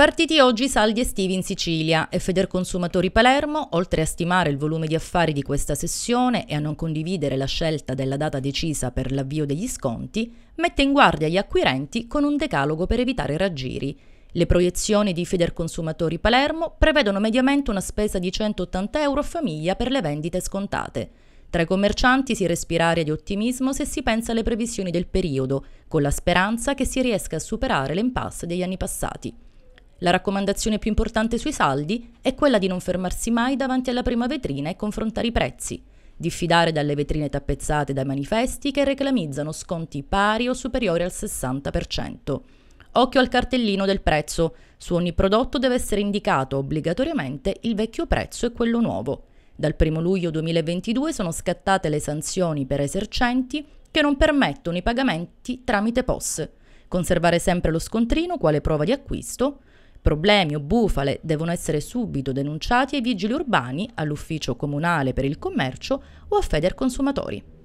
Partiti oggi saldi estivi in Sicilia e Federconsumatori Palermo, oltre a stimare il volume di affari di questa sessione e a non condividere la scelta della data decisa per l'avvio degli sconti, mette in guardia gli acquirenti con un decalogo per evitare raggiri. Le proiezioni di Federconsumatori Palermo prevedono mediamente una spesa di 180 euro a famiglia per le vendite scontate. Tra i commercianti si respira aria di ottimismo se si pensa alle previsioni del periodo, con la speranza che si riesca a superare l'impasse degli anni passati. La raccomandazione più importante sui saldi è quella di non fermarsi mai davanti alla prima vetrina e confrontare i prezzi, diffidare dalle vetrine tappezzate dai manifesti che reclamizzano sconti pari o superiori al 60%. Occhio al cartellino del prezzo, su ogni prodotto deve essere indicato obbligatoriamente il vecchio prezzo e quello nuovo. Dal 1 luglio 2022 sono scattate le sanzioni per esercenti che non permettono i pagamenti tramite POS. Conservare sempre lo scontrino quale prova di acquisto, Problemi o bufale devono essere subito denunciati ai vigili urbani, all'ufficio comunale per il commercio o a Feder Consumatori.